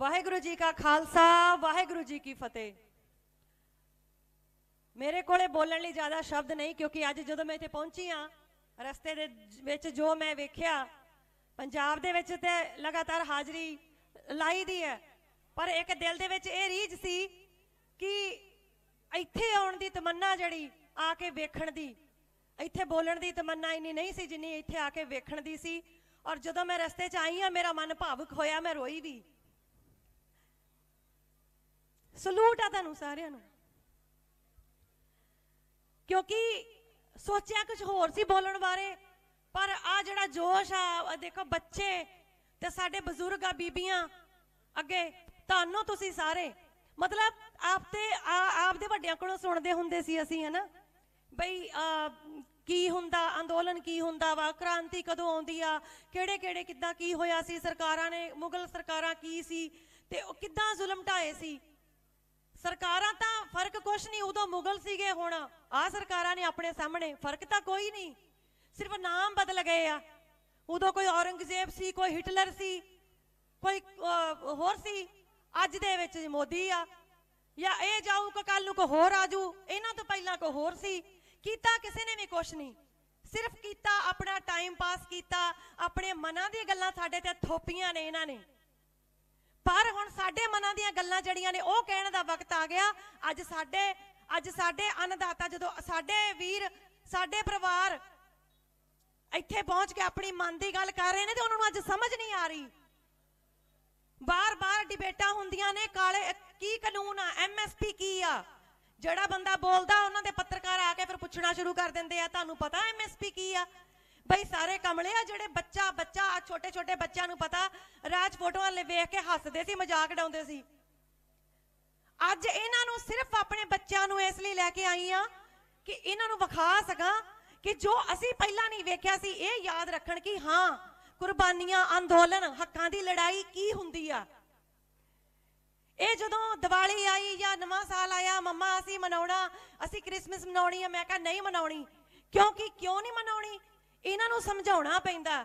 ਵਾਹਿਗੁਰੂ ਜੀ ਕਾ ਖਾਲਸਾ ਵਾਹਿਗੁਰੂ ਜੀ ਕੀ ਫਤਿਹ ਮੇਰੇ ਕੋਲੇ ਬੋਲਣ ਲਈ ਜ਼ਿਆਦਾ ਸ਼ਬਦ ਨਹੀਂ ਕਿਉਂਕਿ ਅੱਜ ਜਦੋਂ ਮੈਂ ਇੱਥੇ ਪਹੁੰਚੀ ਆ ਰਸਤੇ ਦੇ ਵਿੱਚ ਜੋ ਮੈਂ ਵੇਖਿਆ ਪੰਜਾਬ ਦੇ ਵਿੱਚ ਤੇ ਲਗਾਤਾਰ ਹਾਜ਼ਰੀ ਲਾਈ ਦੀ ਹੈ ਪਰ ਇੱਕ ਦਿਲ ਦੇ ਵਿੱਚ ਇਹ ਰੀਝ ਸੀ ਕਿ ਇੱਥੇ ਆਉਣ ਦੀ ਤਮੰਨਾ ਜਿਹੜੀ ਆ ਕੇ ਵੇਖਣ ਦੀ ਇੱਥੇ ਬੋਲਣ ਦੀ ਤਮੰਨਾ ਇੰਨੀ ਨਹੀਂ ਸੀ ਜਿੰਨੀ ਇੱਥੇ ਆ ਕੇ ਵੇਖਣ ਦੀ ਸੀ ਔਰ ਜਦੋਂ ਮੈਂ ਰਸਤੇ 'ਚ ਆਈ ਆ ਮੇਰਾ ਮਨ ਭਾਵੁਕ ਹੋਇਆ ਮੈਂ ਰੋਈ ਵੀ ਸਲੂਟ ਆ ਤੁਹਾਨੂੰ ਸਾਰਿਆਂ ਨੂੰ ਕਿਉਂਕਿ ਸੋਚਿਆ ਕੁਝ ਹੋਰ ਸੀ ਬੋਲਣ ਬਾਰੇ ਪਰ ਆ ਜਿਹੜਾ ਜੋਸ਼ ਆ ਦੇਖੋ ਬੱਚੇ ਤੇ ਸਾਡੇ ਬਜ਼ੁਰਗ ਆ ਬੀਬੀਆਂ ਅੱਗੇ ਤੁਹਾਨੂੰ ਤੁਸੀਂ ਸਾਰੇ ਮਤਲਬ ਆਪ ਤੇ ਆਪ ਦੇ ਵੱਡਿਆਂ ਕੋਲੋਂ ਸੁਣਦੇ ਹੁੰਦੇ ਸੀ ਅਸੀਂ ਹਨਾ ਬਈ ਕੀ ਹੁੰਦਾ ਅੰਦੋਲਨ ਕੀ ਹੁੰਦਾ ਵਾ ਕ੍ਰਾਂਤੀ ਕਦੋਂ ਆਉਂਦੀ ਆ ਕਿਹੜੇ ਕਿਹੜੇ ਕਿੱਦਾਂ ਕੀ ਹੋਇਆ ਸੀ ਸਰਕਾਰਾਂ ਨੇ ਮੁਗਲ ਸਰਕਾਰਾਂ ਕੀ ਸੀ ਤੇ ਉਹ ਕਿੱਦਾਂ ਜ਼ੁਲਮ ਢਾਏ ਸੀ ਸਰਕਾਰਾਂ ਤਾਂ ਫਰਕ ਕੁਛ ਨਹੀਂ ਉਦੋਂ ਮੁਗਲ ਸੀਗੇ ਹੁਣ ਆ ਸਰਕਾਰਾਂ ਨੇ ਆਪਣੇ ਸਾਹਮਣੇ ਫਰਕ ਤਾਂ ਕੋਈ ਨਹੀਂ ਸਿਰਫ ਨਾਮ ਬਦਲ ਗਏ ਆ ਉਦੋਂ ਕੋਈ ਔਰੰਗਜ਼ੇਬ ਸੀ ਕੋਈ ਹਿਟਲਰ ਸੀ ਕੋਈ ਹੋਰ ਸੀ ਅੱਜ ਦੇ ਵਿੱਚ ਮੋਦੀ ਆ ਜਾਂ ਇਹ ਜਾਊ ਕੋ ਕੱਲ ਨੂੰ ਕੋ ਹੋਰ ਆਜੂ ਇਹਨਾਂ ਤੋਂ ਪਹਿਲਾਂ ਕੋ ਹੋਰ ਸੀ ਕੀਤਾ ਕਿਸੇ ਨੇ ਵੀ ਕੁਛ ਨਹੀਂ ਸਿਰਫ ਕੀਤਾ ਆਪਣਾ ਟਾਈਮ ਪਾਸ ਕੀਤਾ ਆਪਣੇ ਮਨਾਂ ਦੀਆਂ ਗੱਲਾਂ ਸਾਡੇ ਤੇ ਥੋਪੀਆਂ ਨੇ ਇਹਨਾਂ ਨੇ ਪਰ ਹੁਣ ਸਾਡੇ ਮਨਾਂ ਦੀਆਂ ਗੱਲਾਂ ਜਿਹੜੀਆਂ ਨੇ ਉਹ ਕਹਿਣ ਦਾ ਵਕਤ ਆ ਗਿਆ ਅੱਜ ਸਾਡੇ ਅੱਜ ਸਾਡੇ ਅਨਦਾਤਾ ਜਦੋਂ ਸਾਡੇ ਵੀਰ ਸਾਡੇ ਪਰਿਵਾਰ ਇੱਥੇ ਪਹੁੰਚ ਕੇ ਆਪਣੀ ਮਨ ਦੀ ਗੱਲ ਕਰ ਰਹੇ ਨੇ ਤੇ ਉਹਨਾਂ ਨੂੰ ਅੱਜ ਸਮਝ ਨਹੀਂ ਆ ਰਹੀ ਬਾਰ-ਬਾਰ ਡਿਬੇਟਾਂ ਹੁੰਦੀਆਂ ਨੇ ਕਾਲੇ ਕੀ ਕਾਨੂੰਨ ਆ ਐਮਐਸਪੀ ਕੀ ਆ ਜਿਹੜਾ ਬੰਦਾ ਬੋਲਦਾ ਉਹਨਾਂ ਦੇ ਪੱਤਰਕਾਰ ਆ ਕੇ ਫਿਰ ਪੁੱਛਣਾ ਸ਼ੁਰੂ ਕਰ ਦਿੰਦੇ ਆ ਤੁਹਾਨੂੰ ਪਤਾ ਐਮਐਸਪੀ ਕੀ ਆ ਬਈ ਸਾਰੇ ਕਮਲੇ ਆ ਜਿਹੜੇ ਬੱਚਾ ਬੱਚਾ ਆ ਛੋਟੇ ਛੋਟੇ ਬੱਚਿਆਂ ਨੂੰ ਪਤਾ ਰਾਜ ਫੋਟੋਆਂ ਲੈ ਵੇਖ ਕੇ ਹੱਸਦੇ ਸੀ ਮਜ਼ਾਕ ਡਾਉਂਦੇ ਸੀ ਅੱਜ ਇਹਨਾਂ ਨੂੰ ਸਿਰਫ ਆਪਣੇ ਬੱਚਿਆਂ ਨੂੰ ਇਸ ਲਈ ਲੈ ਕੇ ਆਈ ਆ ਕਿ ਇਹਨਾਂ ਨੂੰ ਵਿਖਾ ਸਕਾਂ ਕਿ ਜੋ ਅਸੀਂ ਪਹਿਲਾਂ ਨਹੀਂ ਵੇਖਿਆ ਸੀ ਇਹ ਯਾਦ ਰੱਖਣ ਕਿ ਹਾਂ ਕੁਰਬਾਨੀਆਂ ਅੰਦੋਲਨ ਹੱਕਾਂ ਦੀ ਲੜਾਈ ਕੀ ਹੁੰਦੀ ਆ ਇਹ ਜਦੋਂ ਦੀਵਾਲੀ ਆਈ ਜਾਂ ਨਵਾਂ ਸਾਲ ਆਇਆ ਮੰਮਾ ਅਸੀਂ ਮਨਾਉਣਾ ਅਸੀਂ ਕ੍ਰਿਸਮਸ ਮਨਾਉਣੀ ਆ ਮੈਂ ਕਿਹਾ ਨਹੀਂ ਮਨਾਉਣੀ ਕਿਉਂਕਿ ਕਿਉਂ ਨਹੀਂ ਮਨਾਉਣੀ ਇਹਨਾਂ ਨੂੰ ਸਮਝਾਉਣਾ ਪੈਂਦਾ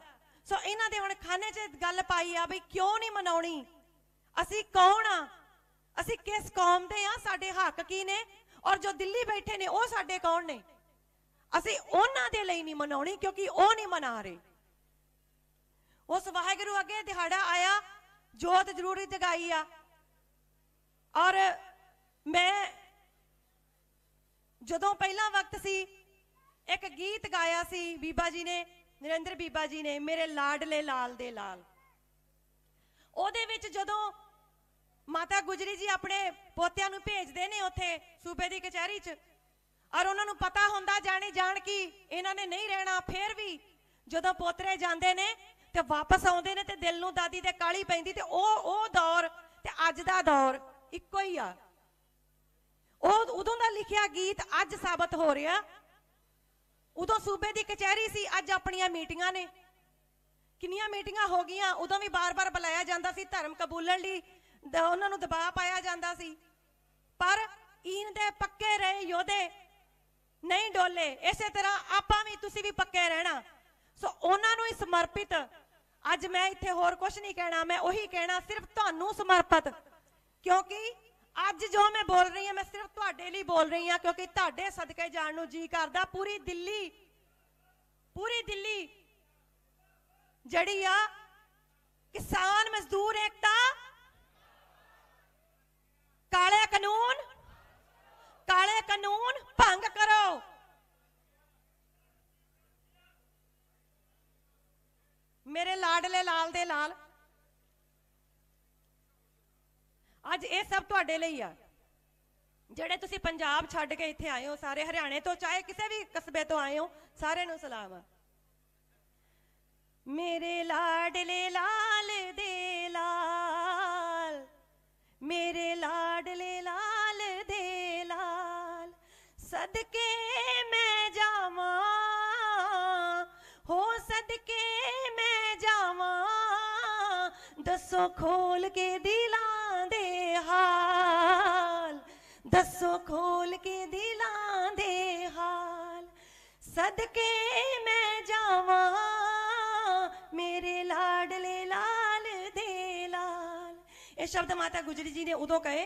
ਸੋ ਇਹਨਾਂ ਦੇ ਹੁਣ ਖਾਨੇ 'ਚ ਗੱਲ ਪਾਈ ਆ ਵੀ ਕਿਉਂ ਨਹੀਂ ਮਨਾਉਣੀ ਅਸੀਂ ਕੌਣ ਆ ਅਸੀਂ ਕਿਸ ਕੌਮ ਦੇ ਆ ਸਾਡੇ ਹੱਕ ਕੀ ਨੇ ਔਰ ਜੋ ਦਿੱਲੀ ਬੈਠੇ ਨੇ ਉਹ ਸਾਡੇ ਕੌਣ ਨੇ ਅਸੀਂ ਉਹਨਾਂ ਦੇ ਲਈ ਨਹੀਂ ਮਨਾਉਣੀ ਕਿਉਂਕਿ ਉਹ ਨਹੀਂ ਮਨਾ ਰਹੇ ਉਸ ਵਾਹਿਗੁਰੂ ਅੱਗੇ ਦਿਹਾੜਾ ਆਇਆ ਜੋਤ ਜ਼ਰੂਰੀ ਜਗਾਈ ਆ ਔਰ ਮੈਂ ਜਦੋਂ ਪਹਿਲਾ ਵਕਤ ਸੀ ਇੱਕ ਗੀਤ ਗਾਇਆ ਸੀ ਬੀਬਾ ਜੀ ਨੇ ਨਰਿੰਦਰ ਬੀਬਾ ਜੀ ਨੇ ਮੇਰੇ ਲਾਡਲੇ ਲਾਲ ਦੇ ਲਾਲ ਉਹਦੇ ਵਿੱਚ ਜਦੋਂ ਮਾਤਾ ਗੁਜਰੀ ਜੀ ਆਪਣੇ ਪੋਤਿਆਂ ਨੂੰ ਭੇਜਦੇ ਨੇ ਉੱਥੇ ਸੂਬੇ ਦੀ ਕਚਹਿਰੀ 'ਚ ਔਰ ਉਹਨਾਂ ਨੂੰ ਪਤਾ ਹੁੰਦਾ ਜਾਣੇ ਜਾਣ ਕੀ ਇਹਨਾਂ ਨੇ ਨਹੀਂ ਰਹਿਣਾ ਫੇਰ ਵੀ ਜਦੋਂ ਪੋਤਰੇ ਜਾਂਦੇ ਨੇ ਤੇ ਵਾਪਸ ਆਉਂਦੇ ਨੇ ਤੇ ਦਿਲ ਨੂੰ ਦਾਦੀ ਤੇ ਕਾਲੀ ਪੈਂਦੀ ਤੇ ਉਹ ਉਹ ਦੌਰ ਤੇ ਅੱਜ ਦਾ ਦੌਰ ਇੱਕੋ ਹੀ ਆ ਉਹ ਉਦੋਂ ਦਾ ਲਿਖਿਆ ਗੀਤ ਅੱਜ ਸਾਬਤ ਹੋ ਰਿਹਾ ਉਦੋਂ ਸੂਬੇ ਦੀ ਕਚਹਿਰੀ ਸੀ ਅੱਜ ਆਪਣੀਆਂ ਮੀਟਿੰਗਾਂ ਨੇ ਕਿੰਨੀਆਂ ਮੀਟਿੰਗਾਂ ਹੋ ਗਈਆਂ ਉਦੋਂ ਵੀ ਬਾਰ-ਬਾਰ ਬੁਲਾਇਆ ਜਾਂਦਾ ਸੀ ਧਰਮ ਕਬੂਲਣ ਲਈ ਉਹਨਾਂ ਨੂੰ ਦਬਾਅ ਪਾਇਆ ਜਾਂਦਾ ਸੀ ਪਰ ਈਨ ਦੇ ਪੱਕੇ ਰਹੇ ਯੋਧੇ ਨਹੀਂ ਡੋਲੇ ਇਸੇ ਤਰ੍ਹਾਂ ਆਪਾਂ ਵੀ ਤੁਸੀਂ ਵੀ ਪੱਕੇ ਰਹਿਣਾ ਸੋ ਉਹਨਾਂ ਨੂੰ ਹੀ ਸਮਰਪਿਤ ਅੱਜ ਮੈਂ ਇੱਥੇ ਹੋਰ ਕੁਝ ਨਹੀਂ ਕਹਿਣਾ ਮੈਂ ਉਹੀ ਕਹਿਣਾ ਸਿਰਫ ਤੁਹਾਨੂੰ ਸਮਰਪਿਤ ਕਿਉਂਕਿ ਅੱਜ ਜੋ ਮੈਂ ਬੋਲ ਰਹੀ ਹਾਂ ਮੈਂ ਸਿਰਫ ਤੁਹਾਡੇ ਲਈ ਬੋਲ ਰਹੀ ਹਾਂ ਕਿਉਂਕਿ ਤੁਹਾਡੇ ਸਦਕੇ ਜਾਣ ਨੂੰ ਜੀ ਕਰਦਾ ਪੂਰੀ ਦਿੱਲੀ ਪੂਰੀ ਦਿੱਲੀ ਜਿਹੜੀ ਆ ਕਿਸਾਨ ਮਜ਼ਦੂਰ ਇਕਤਾ ਕਾਲੇ ਕਾਨੂੰਨ ਕਾਲੇ ਕਾਨੂੰਨ ਭੰਗ ਕਰੋ ਮੇਰੇ ਲਾਡਲੇ ਲਾਲ ਦੇ ਲਾਲ ਅੱਜ ਇਹ ਸਭ ਤੁਹਾਡੇ ਲਈ ਆ ਜਿਹੜੇ ਤੁਸੀਂ ਪੰਜਾਬ ਛੱਡ ਕੇ ਇੱਥੇ ਆਏ ਹੋ ਸਾਰੇ ਹਰਿਆਣੇ ਤੋਂ ਚਾਹੇ ਕਿਸੇ ਵੀ ਕਸਬੇ ਤੋਂ ਆਏ ਹੋ ਸਾਰਿਆਂ ਨੂੰ ਸਲਾਮ ਆ ਮੇਰੇ ਲਾਡਲੇ ਲਾਲ ਦੇ ਲਾਲ ਮੇਰੇ ਲਾਡਲੇ ਲਾਲ ਦੇ ਲਾਲ ਸਦਕੇ ਮੈਂ ਜਾਵਾਂ ਹੋ ਸਦਕੇ ਮੈਂ ਜਾਵਾਂ ਦੱਸੋ ਖੋਲ ਕੇ ਦੀ ਦੱਸੋ ਖੋਲ ਕੇ ਦਿਲਾਂ ਦੇ ਹਾਲ ਸਦਕੇ ਮੈਂ ਜਾਵਾਂ ਮੇਰੇ ਲਾਡਲੇ ਲਾਲ ਦੇ ਲਾਲ ਇਹ ਸ਼ਬਦ ਮਾਤਾ ਗੁਜਰੀ ਜੀ ਨੇ ਉਦੋਂ ਕਹੇ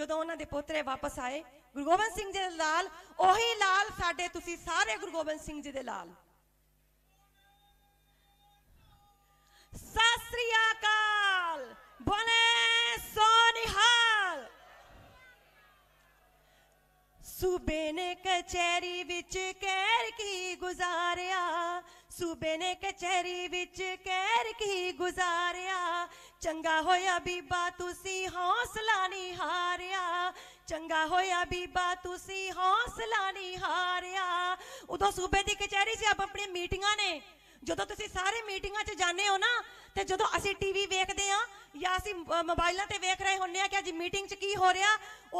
ਜਦੋਂ ਉਹਨਾਂ ਦੇ ਪੋਤਰੇ ਵਾਪਸ ਆਏ ਗੁਰੂ ਗੋਬਿੰਦ ਸਿੰਘ ਜੀ ਦੇ ਲਾਲ ਉਹੀ ਲਾਲ ਸਾਡੇ ਤੁਸੀਂ ਸਾਰੇ ਗੁਰੂ ਗੋਬਿੰਦ ਸਿੰਘ ਜੀ ਦੇ ਲਾਲ ਸ੍ਰੀ ਅਕਾਲ ਬੋਲੇ ਸੂਬੇ ਨੇ ਕਚਹਿਰੀ ਵਿੱਚ ਕਹਿਰ ਕੀ ਗੁਜ਼ਾਰਿਆ ਸੂਬੇ ਨੇ ਕਚਹਿਰੀ ਵਿੱਚ ਕਹਿਰ ਕੀ ਗੁਜ਼ਾਰਿਆ ਚੰਗਾ ਹੋਇਆ ਬੀਬਾ ਤੁਸੀਂ ਹੌਸਲਾ ਨਹੀਂ ਹਾਰਿਆ ਚੰਗਾ ਹੋਇਆ ਬੀਬਾ ਤੁਸੀਂ ਹੌਸਲਾ ਨਹੀਂ ਹਾਰਿਆ ਉਦੋਂ ਸੂਬੇ ਦੀ ਕਚਹਿਰੀ 'ਚ ਆਪ ਆਪਣੀਆਂ ਮੀਟਿੰਗਾਂ ਨੇ ਜਦੋਂ ਤੁਸੀਂ ਸਾਰੇ ਮੀਟਿੰਗਾਂ 'ਚ ਜਾਂਦੇ ਹੋ ਨਾ ਤੇ ਜਦੋਂ ਅਸੀਂ ਟੀਵੀ ਵੇਖਦੇ ਆ ਜਾਂ ਅਸੀਂ ਮੋਬਾਈਲਾਂ ਤੇ ਵੇਖ ਰਹੇ ਹੁੰਨੇ ਆ ਕਿ ਅੱਜ ਮੀਟਿੰਗ 'ਚ ਕੀ ਹੋ ਰਿਹਾ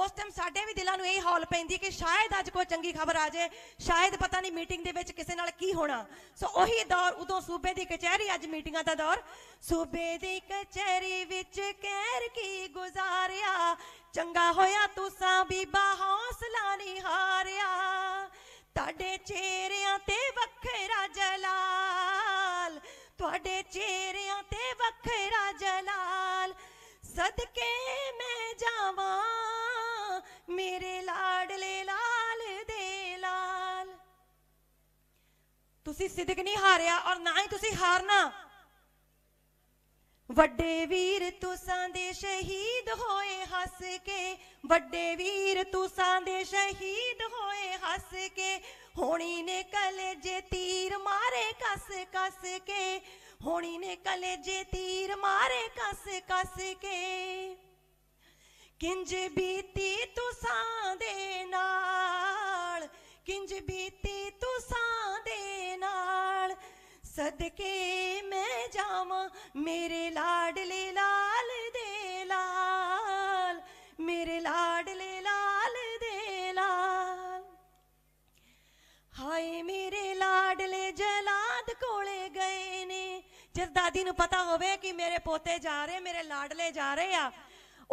ਉਸ ਟਾਈਮ ਸਾਡੇ ਵੀ ਦਿਲਾਂ ਨੂੰ ਇਹ ਹੌਲ ਪੈਂਦੀ ਕਿ ਸ਼ਾਇਦ ਅੱਜ ਕੋਈ ਚੰਗੀ ਖਬਰ ਆ ਜਾਏ ਸ਼ਾਇਦ ਪਤਾ ਨਹੀਂ ਮੀਟਿੰਗ ਦੇ ਵਿੱਚ ਕਿਸੇ ਨਾਲ ਕੀ ਹੋਣਾ ਸੋ ਉਹੀ ਦੌਰ ਉਦੋਂ ਸੂਬੇ ਦੀ ਕਚਹਿਰੀ ਅੱਜ ਮੀਟਿੰਗਾਂ ਦਾ ਦੌਰ ਸੂਬੇ ਦੀ ਕਚਹਿਰੀ ਵਿੱਚ ਕਹਿਰ ਕੀ ਗੁਜ਼ਾਰਿਆ ਚੰਗਾ ਹੋਇਆ ਤੁਸਾਂ ਬੀਬਾ ਹੌਸਲਾ ਨਹੀਂ ਹਾਰਿਆ ਤੁਹਾਡੇ ਚਿਹਰਿਆਂ ਤੇ ਵੱਖਰਾ ਜਲਾਲ ਤੁਹਾਡੇ ਚਿਹਰਿਆਂ ਤੇ ਵੱਖਰਾ ਜਲਾਲ ਸਦਕੇ ਮੈਂ ਜਾਵਾਂ ਮੇਰੇ ਲਾਡਲੇ ਲਾਲ ਦੇ ਲਾਲ ਤੁਸੀਂ ਸਿੱਧਕ ਨਹੀਂ ਹਾਰਿਆ ਔਰ ਨਾ ਹੀ ਤੁਸੀਂ ਹਾਰਨਾ ਵੱਡੇ ਵੀਰ ਤੁਸਾਂ ਦੇ ਸ਼ਹੀਦ ਹੋਏ ਹੱਸ ਕੇ ਵੱਡੇ ਵੀਰ ਤੁਸਾਂ ਦੇ ਸ਼ਹੀਦ ਹੋਏ ਹੱਸ ਕੇ ਹੋਣੀ ਨੇ ਕਲੇਜੇ ਜੇਤੀ ਮਾਰੇ ਕਸ ਕਸ ਕੇ ਹੋਣੀ ਨੇ ਕਲੇਜੇ ਤੀਰ ਮਾਰੇ ਕਸ ਕਸ ਕੇ ਕਿੰਜ ਬੀਤੀ ਤੁਸਾਂ ਦੇ ਨਾਲ ਕਿੰਜ ਬੀਤੀ ਤੁਸਾਂ ਦੇ ਨਾਲ ਸਦਕੇ ਮੈਂ ਜਾਵਾਂ ਮੇਰੇ ਲਾਡਲੇ ਲਾਲ ਦੇ ਲਾਲ ਮੇਰੇ ਲਾਡਲੇ ਜਦ ਦਾਦੀ ਨੂੰ ਪਤਾ ਹੋਵੇ ਕਿ ਮੇਰੇ ਪੋਤੇ ਜਾ ਰਹੇ ਮੇਰੇ ਲਾਡਲੇ ਜਾ ਰਹੇ ਆ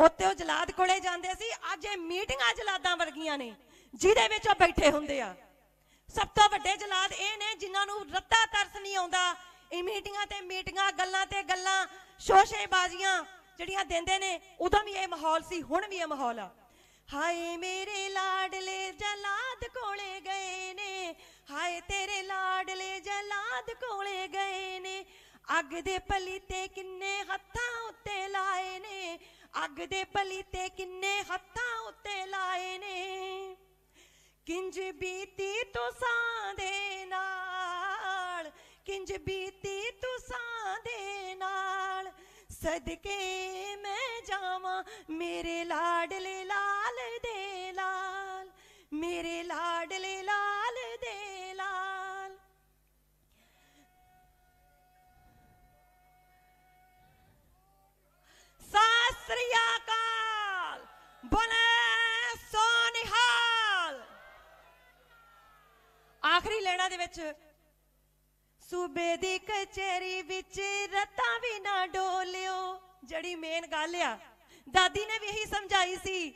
ਉੱਤੇ ਉਹ ਜਲਾਦ ਕੋਲੇ ਜਾਂਦੇ ਸੀ ਅੱਜ ਇਹ ਮੀਟਿੰਗਾਂ ਜਲਾਦਾਂ ਵਰਗੀਆਂ ਨੇ ਜਿਹਦੇ ਵਿੱਚ ਉਹ ਬੈਠੇ ਹੁੰਦੇ ਆ ਸਭ ਤੋਂ ਵੱਡੇ ਜਲਾਦ ਇਹ ਨੇ ਜਿਨ੍ਹਾਂ ਨੂੰ ਰੱਤਾ ਤਰਸ ਨਹੀਂ ਆਉਂਦਾ ਇਹ ਮੀਟਿੰਗਾਂ ਤੇ ਮੀਟਿੰਗਾਂ ਗੱਲਾਂ ਤੇ ਗੱਲਾਂ ਸ਼ੋਸ਼ੇਬਾਜ਼ੀਆਂ ਜਿਹੜੀਆਂ ਦਿੰਦੇ ਨੇ ਉਦੋਂ ਵੀ ਇਹ ਮਾਹੌਲ ਸੀ ਹੁਣ ਵੀ ਇਹ ਮਾਹੌਲ ਆ ਹਾਏ ਮੇਰੇ ਲਾਡਲੇ ਜਲਾਦ ਕੋਲੇ ਗਏ ਨੇ ਹਾਏ ਤੇਰੇ ਲਾਡਲੇ ਜਲਾਦ ਕੋਲੇ ਗਏ ਨੇ ਅੱਗ ਦੇ ਤੇ ਕਿੰਨੇ ਹੱਥਾਂ ਉੱਤੇ ਲਾਏ ਨੇ ਅੱਗ ਦੇ ਤੇ ਕਿੰਨੇ ਹੱਥਾਂ ਉੱਤੇ ਲਾਏ ਨੇ ਕਿੰਜ ਬੀਤੀ ਤੁਸਾਂ ਦੇ ਨਾਲ ਕਿੰਜ ਬੀਤੀ ਤੁਸਾਂ ਦੇ ਨਾਲ ਸਦਕੇ ਮੈਂ ਜਾਵਾਂ ਮੇਰੇ ਲਾਡਲੇ ਲਾਲ ਦੇ ਲਾਲ ਮੇਰੇ ਲਾਡਲੇ ਸ੍ਰੀ ਅਕਾਲ ਬੋਲੇ ਸੋਨਿਹਾਲ ਆਖਰੀ ਲੈਣਾ ਦੇ ਵਿੱਚ ਸੂਬੇ ਦੀ ਕਚੇਰੀ ਵਿੱਚ ਰਤਾ ਵੀ ਨਾ ਡੋਲਿਓ ਜਿਹੜੀ ਮੇਨ ਗੱਲ ਆ ਦਾਦੀ ਨੇ ਵੀ ਇਹੀ ਸਮਝਾਈ ਸੀ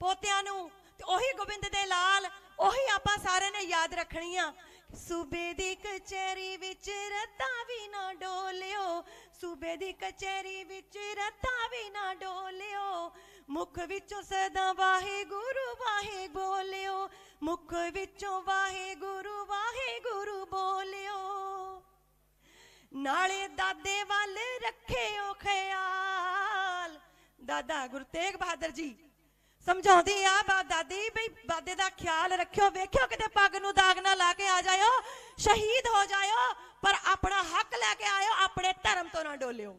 ਪੋਤਿਆਂ ਨੂੰ ਤੇ ਉਹੀ ਗੋਬਿੰਦ ਦੇ ਲਾਲ ਉਹੀ ਆਪਾਂ ਸਾਰੇ ਨੇ ਯਾਦ ਰੱਖਣੀ ਆ ਸੂਬੇ ਦੀ ਕਚੇਰੀ ਵਿੱਚ ਰਤਾ ਵੀ ਨਾ ਡੋਲਿਓ ਸੂਬੇ ਦੀ ਕਚਹਿਰੀ ਵਿੱਚ ਰਤਾ ਵੀ ਨਾ ਡੋਲਿਓ ਮੁਖ ਵਿੱਚੋਂ ਸਦਾ ਵਾਹਿਗੁਰੂ ਵਾਹੇ ਬੋਲਿਓ ਮੁਖ ਵਿੱਚੋਂ ਵਾਹਿਗੁਰੂ ਵਾਹਿਗੁਰੂ ਬੋਲਿਓ ਨਾਲੇ ਦਾਦੇ ਵੱਲ ਰੱਖਿਓ ਖਿਆਲ ਦਾਦਾ ਗੁਰੂ ਤੇਗ ਬਹਾਦਰ ਜੀ ਸਮਝਾਉਂਦੀ ਆ ਬਾ ਦਾਦੀ ਬਈ ਬਾਦੇ ਦਾ ਖਿਆਲ ਰੱਖਿਓ ਵੇਖਿਓ ਕਿਤੇ ਪੱਗ ਨੂੰ ਦਾਗ ਨਾ ਲਾ ਕੇ ਆ ਜਾਇਓ ਸ਼ਹੀਦ ਹੋ ਜਾਇਓ ਪਰ ਆਪਣਾ ਹੱਕ ਲੈ ਕੇ ਆਇਓ ਆਪਣੇ ਧਰਮ ਤੋਂ ਨਾ ਡੋਲਿਓ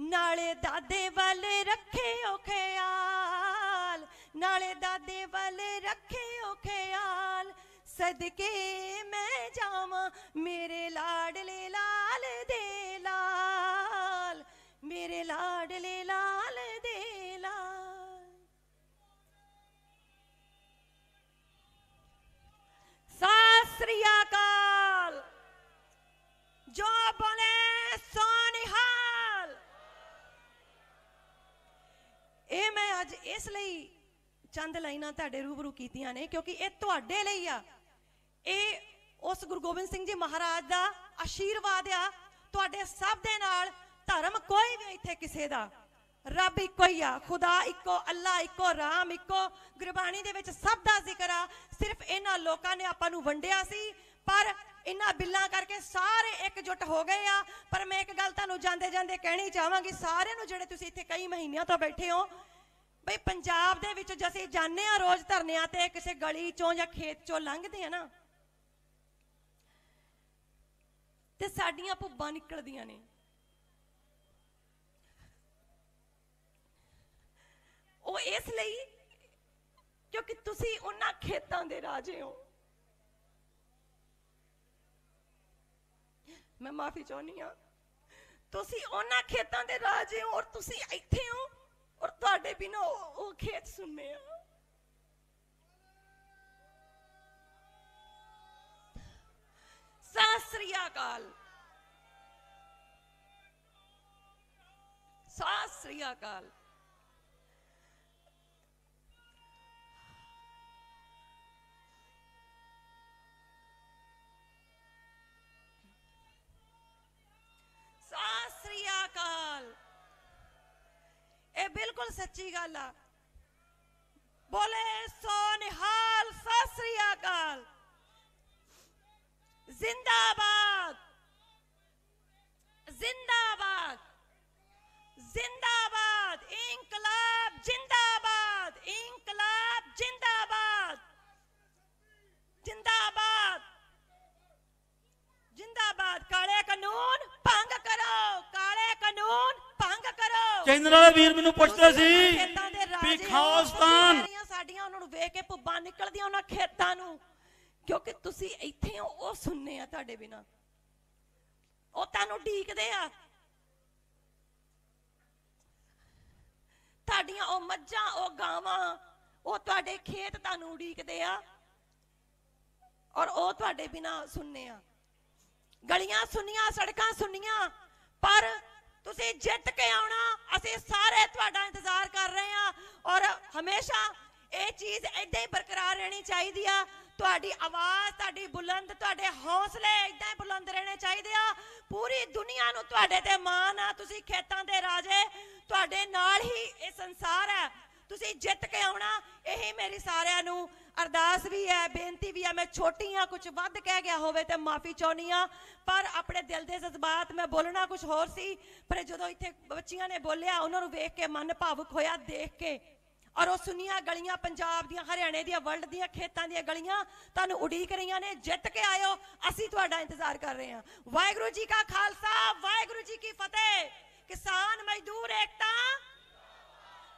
ਨਾਲੇ ਦਾਦੇ ਵਾਲੇ ਰੱਖਿਓ ਖਿਆਲ ਨਾਲੇ ਦਾਦੇ ਵਾਲੇ ਰੱਖਿਓ ਖਿਆਲ ਸਦਕੇ ਮੈਂ ਜਾਵਾਂ ਮੇਰੇ ਲਾਡਲੇ ਲਾਲ ਦੇ ਲਾਲ ਮੇਰੇ ਲਾਡਲੇ ਲਾਲ ਦੇ ਚੰਦ ਲਾਈਨਾਂ ਤੁਹਾਡੇ ਰੂਬਰੂ ਕੀਤੀਆਂ ਨੇ ਕਿਉਂਕਿ ਇਹ ਤੁਹਾਡੇ ਲਈ ਆ ਇਹ ਉਸ ਗੁਰੂ ਗੋਬਿੰਦ ਸਿੰਘ ਜੀ ਮਹਾਰਾਜ ਦਾ ਆਸ਼ੀਰਵਾਦ ਆ ਤੁਹਾਡੇ ਸਭ ਦੇ ਨਾਲ ਧਰਮ ਕੋਈ ਵੀ ਇੱਥੇ ਕਿਸੇ ਦਾ ਰੱਬ ਇੱਕੋ ਹੀ ਆ ਖੁਦਾ ਇੱਕੋ ਅੱਲਾ ਇੱਕੋ ਰਾਮ ਇੱਕੋ ਗੁਰਬਾਣੀ ਦੇ ਵਿੱਚ ਸਭ ਦਾ ਜ਼ਿਕਰ ਆ ਸਿਰਫ ਇਹਨਾਂ ਲੋਕਾਂ ਨੇ ਆਪਾਂ ਨੂੰ ਵੰਡਿਆ ਸੀ ਪਰ ਇਹਨਾਂ ਬਿੱਲਾਂ ਕਰਕੇ ਸਾਰੇ ਇਕਜੁੱਟ ਹੋ ਗਏ ਆ ਪਰ ਮੈਂ ਇੱਕ ਗੱਲ ਤੁਹਾਨੂੰ ਜਾਂਦੇ ਜਾਂਦੇ ਕਹਿਣੀ ਚਾਹਾਂਗੀ ਸਾਰਿਆਂ ਨੂੰ ਜਿਹੜੇ ਤੁਸੀਂ ਇੱਥੇ ਕਈ ਮਹੀਨਿਆਂ ਤੋਂ ਬੈਠੇ ਹੋ ਬਈ ਪੰਜਾਬ ਦੇ ਵਿੱਚ ਜੇ ਅਸੀਂ ਜਾਂਦੇ ਆ ਰੋਜ਼ ਧਰਨਿਆਂ ਤੇ ਕਿਸੇ ਗਲੀ ਚੋਂ ਜਾਂ ਖੇਤ ਚੋਂ ਲੰਘਦੇ ਆ ਨਾ ਤੇ ਸਾਡੀਆਂ ਪੁੱਬਾਂ ਨਿਕਲਦੀਆਂ ਨੇ ਉਹ ਇਸ ਲਈ ਕਿਉਂਕਿ ਤੁਸੀਂ ਉਹਨਾਂ ਖੇਤਾਂ ਦੇ ਰਾਜੇ ਹੋ ਮੈਂ ਮਾਫੀ ਚਾਹੁੰਨੀ ਆ ਤੁਸੀਂ ਉਹਨਾਂ ਖੇਤਾਂ ਦੇ ਰਾਜੇ ਹੋ ਔਰ ਤੁਸੀਂ ਇੱਥੇ ਹੋ ਔਰ ਤੁਹਾਡੇ ਬਿਨਾ ਉਹ ਖੇਤ ਸੁੰਨੇ ਆ ਸਾਸਰੀਆ ਕਾਲ ਸਾਸਰੀਆ ਕਾਲ ਬਿਲਕੁਲ ਸੱਚੀ ਗੱਲ ਆ ਬੋਲੇ ਸੋ ਨਿਹਾਲ ਸਤਿ ਸ੍ਰੀ ਅਕਾਲ ਜ਼ਿੰਦਾਬਾਦ ਜ਼ਿੰਦਾਬਾਦ ਜ਼ਿੰਦਾਬਾਦ ਇਨਕਲਾਬ ਜ਼ਿੰਦਾ ਕਹਿੰਦੇ ਨਾਲ ਵੀਰ ਮੈਨੂੰ ਪੁੱਛਦੇ ਸੀ ਵੀ ਖਾਲਿਸਤਾਨ ਸਾਡੀਆਂ ਉਹਨਾਂ ਨੂੰ ਵੇਖ ਕੇ ਪੁੱਬਾਂ ਨਿਕਲਦੀਆਂ ਉਹਨਾਂ ਖੇਤਾਂ ਨੂੰ ਕਿਉਂਕਿ ਤੁਸੀਂ ਇੱਥੇ ਹੋ ਉਹ ਸੁਣਨੇ ਆ ਤੁਹਾਡੇ ਬਿਨਾ ਉਹ ਤੁਹਾਨੂੰ ਢੀਕਦੇ ਆ ਤੁਹਾਡੀਆਂ ਉਹ ਮੱਝਾਂ ਉਹ ਗਾਵਾਂ ਉਹ ਤੁਹਾਡੇ ਖੇਤ ਤੁਹਾਨੂੰ ਉਡੀਕਦੇ ਆ ਔਰ ਉਹ ਤੁਹਾਡੇ ਬਿਨਾ ਸੁਣਨੇ ਆ ਗਲੀਆਂ ਸੁਣੀਆਂ ਸੜਕਾਂ ਸੁਣੀਆਂ ਪਰ ਤੁਸੀਂ ਜਿੱਤ ਕੇ ਆਉਣਾ ਅਸੀਂ ਸਾਰੇ ਤੁਹਾਡਾ ਇੰਤਜ਼ਾਰ ਕਰ ਰਹੇ ਹਾਂ ਔਰ ਹਮੇਸ਼ਾ ਇਹ ਚੀਜ਼ ਇਦਾਂ ਹੀ ਬਰਕਰਾਰ ਰਹਿਣੀ ਚਾਹੀਦੀ ਆ ਤੁਹਾਡੀ ਆਵਾਜ਼ ਤੁਹਾਡੀ ਬੁਲੰਦ ਤੁਹਾਡੇ ਹੌਸਲੇ ਇਦਾਂ ਹੀ ਬੁਲੰਦ ਰਹਿਣੇ ਚਾਹੀਦੇ ਆ ਪੂਰੀ ਦੁਨੀਆ ਨੂੰ ਤੁਹਾਡੇ ਤੇ ਮਾਣ ਆ ਤੁਸੀਂ ਖੇਤਾਂ ਦੇ ਰਾਜੇ ਤੁਹਾਡੇ ਨਾਲ ਹੀ ਇਹ ਸੰਸਾਰ ਹੈ ਤੁਸੀਂ ਜਿੱਤ ਕੇ ਆਉਣਾ ਇਹੀ ਮੇਰੀ ਸਾਰਿਆਂ ਨੂੰ ਅਰਦਾਸ ਵੀ ਹੈ ਬੇਨਤੀ ਵੀ ਹੈ ਮੈਂ ਛੋਟੀਆਂ ਕੁਝ ਵੱਧ ਕਹਿ ਗਿਆ ਹੋਵੇ ਤੇ ਮਾਫੀ ਚਾਹਨੀ ਆ ਪਰ ਆਪਣੇ ਦਿਲ ਦੇ ਜਜ਼ਬਾਤ ਮੈਂ ਬੋਲਣਾ ਕੁਝ ਹੋਰ ਸੀ ਪਰ ਜਦੋਂ ਇੱਥੇ ਬੱਚੀਆਂ ਨੇ ਬੋਲਿਆ ਉਹਨਾਂ ਨੂੰ ਵੇਖ ਕੇ ਮਨ ਭਾਵੁਕ ਹੋਇਆ ਦੇਖ ਕੇ ਔਰ ਉਹ ਸੁਨੀਆਂ ਗਲੀਆਂ ਪੰਜਾਬ ਦੀਆਂ ਹਰਿਆਣੇ ਦੀਆਂ ਵਰਲਡ ਦੀਆਂ ਖੇਤਾਂ ਦੀਆਂ ਗਲੀਆਂ ਤੁਹਾਨੂੰ ਉਡੀਕ ਰਹੀਆਂ ਨੇ ਜਿੱਤ ਕੇ ਆਇਓ ਅਸੀਂ ਤੁਹਾਡਾ ਇੰਤਜ਼ਾਰ ਕਰ ਰਹੇ ਹਾਂ ਵਾਹਿਗੁਰੂ ਜੀ ਕਾ ਖਾਲਸਾ ਵਾਹਿਗੁਰੂ ਜੀ ਕੀ ਫਤਿਹ ਕਿਸਾਨ ਮਜ਼ਦੂਰ ਏਕਤਾ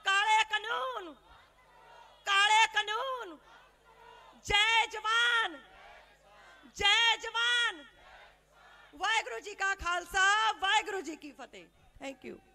ਕਾਲੇ ਕਾਨੂੰਨ ਕਾਲੇ ਕਾਨੂੰਨ ਜੈ ਜਵਾਨ ਜੈ ਜਵਾਨ ਵਾਹਿਗੁਰੂ ਜੀ ਕਾ ਖਾਲਸਾ ਵਾਹਿਗੁਰੂ ਜੀ ਕੀ ਫਤਿਹ ਥੈਂਕ ਯੂ